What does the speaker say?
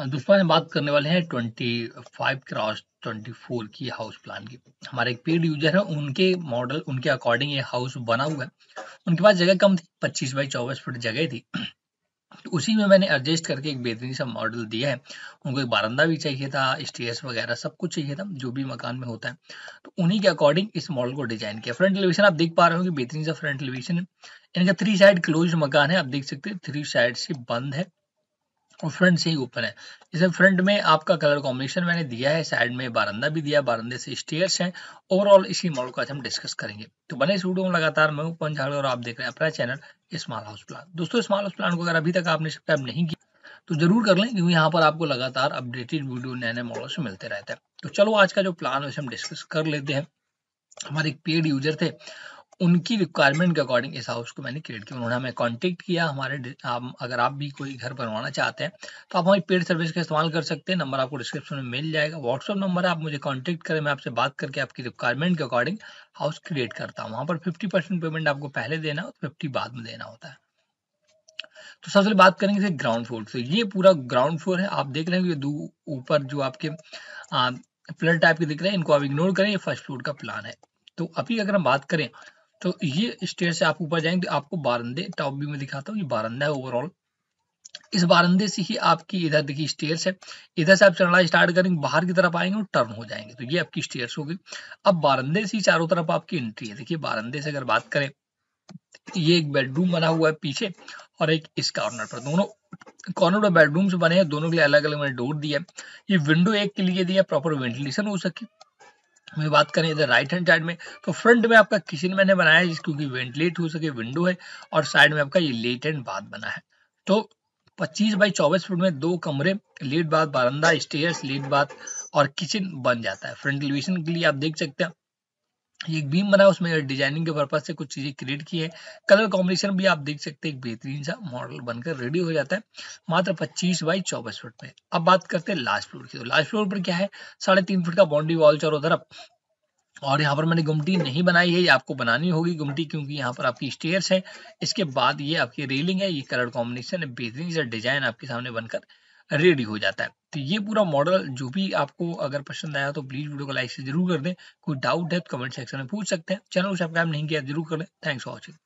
दोस्तों हम बात करने वाले हैं 25 क्रॉस 24 की हाउस प्लान की हमारे एक पेड यूजर है उनके मॉडल उनके अकॉर्डिंग ये हाउस बना हुआ है उनके पास जगह कम थी 25 बाई चौबीस फुट जगह थी तो उसी में मैंने एडजस्ट करके एक बेहतरीन सा मॉडल दिया है उनको एक बारंदा भी चाहिए था स्टेयर्स वगैरह सब कुछ चाहिए था जो भी मकान में होता है तो उन्हीं के अकॉर्डिंग इस मॉडल को डिजाइन किया फ्रंट एलिवेशन आप देख पा रहे हो कि बेहतरीन सा फ्रंट एलिवेशन है इनका थ्री साइड क्लोज मकान है आप देख सकते हैं थ्री साइड से बंद है और फ्रंट से ही ऊपर है इसे फ्रंट में आपका कलर कॉम्बिनेशन मैंने दिया है साइड में बारंदा भी दिया बारंदे से स्टेयर्स हैं ओवरऑल इसी मॉडल को आज हम डिस्कस करेंगे तो बने इस वीडियो में लगातार मैं हूं पंच और आप देख रहे हैं अपना चैनल स्मॉल हाउस प्लान दोस्तों स्मॉल हाउस प्लान को अगर अभी तक आपने सब्सक्राइब नहीं किया तो जरूर कर लें क्योंकि यहाँ पर आपको लगातार अपडेटेड वीडियो नए नए मॉडल से मिलते रहते हैं तो चलो आज का जो प्लान है उसे हम डिस्कस कर लेते हैं हमारे एक पेड यूजर थे उनकी रिक्वायरमेंट के अकॉर्डिंग इस हाउस को मैंने क्रिएट किया उन्होंने हमें कांटेक्ट किया हमारे आप अगर आप भी कोई घर बनवाना चाहते हैं तो आप हमारी पेड सर्विस का इस्तेमाल कर सकते हैं नंबर आपको डिस्क्रिप्शन में मिल जाएगा व्हाट्सअप नंबर आप मुझे कॉन्टेक्ट करें मैं आपसे बात करके आपकी रिक्वायरमेंट के अकॉर्डिंग हाउस क्रिएट करता हूँ वहाँ पर फिफ्टी पेमेंट आपको पहले देना और फिफ्टी बाद में देना होता है तो सबसे बात करेंगे ग्राउंड फ्लोर से ये पूरा ग्राउंड फ्लोर है आप देख रहे हैं ये ऊपर जो आपके फ्लर टाइप के दिख रहे हैं इनको आप इग्नोर करें ये फर्स्ट फ्लोर का प्लान है तो अभी अगर हम बात करें तो ये स्टेयर से आप ऊपर जाएंगे तो आपको बारंदे टॉप व्यू में दिखाता हूँ ये बारंदा है ओवरऑल इस बारंदे से ही आपकी इधर देखिए स्टेयर्स है इधर से आप चढ़ना स्टार्ट करेंगे बाहर की तरफ आएंगे और टर्न हो जाएंगे तो ये आपकी स्टेयर्स हो गई अब बारंदे से ही चारों तरफ आपकी एंट्री है देखिए बारंदे से अगर बात करें ये एक बेडरूम बना हुआ है पीछे और एक इस कॉर्नर पर दोनों कॉर्नर और बेडरूम बने हैं दोनों के लिए अलग अलग मैंने डोर दिया है ये विंडो एक के लिए दिया प्रॉपर वेंटिलेशन हो सके वही बात करें इधर राइट हैंड साइड में तो फ्रंट में आपका किचन मैंने बनाया है क्योंकि वेंटिलेट हो सके विंडो है और साइड में आपका ये एंड बाथ बना है तो 25 बाई 24 फुट में दो कमरे लेट बाथ बारंदा स्टेयर्स लेट बाथ और किचन बन जाता है फ्रंट एलिवेशन के लिए आप देख सकते हैं एक बीम बना उसमें डिजाइनिंग के पर्पज से कुछ चीजें क्रिएट की है कलर कॉम्बिनेशन भी आप देख सकते हैं एक बेहतरीन सा मॉडल बनकर रेडी हो जाता है मात्र 25 बाई चौबीस फुट में अब बात करते हैं लास्ट फ्लोर की तो लास्ट फ्लोर पर क्या है साढ़े तीन फुट का बाउंड्री वॉल चारों तरफ और यहाँ पर मैंने गुमटी नहीं बनाई है ये आपको बनानी होगी गुमटी क्योंकि यहाँ पर आपकी स्टेयर्स है इसके बाद ये आपकी रेलिंग है ये कलर कॉम्बिनेशन है बेहतरीन सा डिजाइन आपके सामने बनकर रेडी हो जाता है तो ये पूरा मॉडल जो भी आपको अगर पसंद आया तो प्लीज वीडियो को लाइक से जरूर कर दें कोई डाउट है तो कमेंट सेक्शन में पूछ सकते हैं चैनल को सब्सक्राइब नहीं किया तो जरूर कर लें थैंक्स फॉर वॉचिंग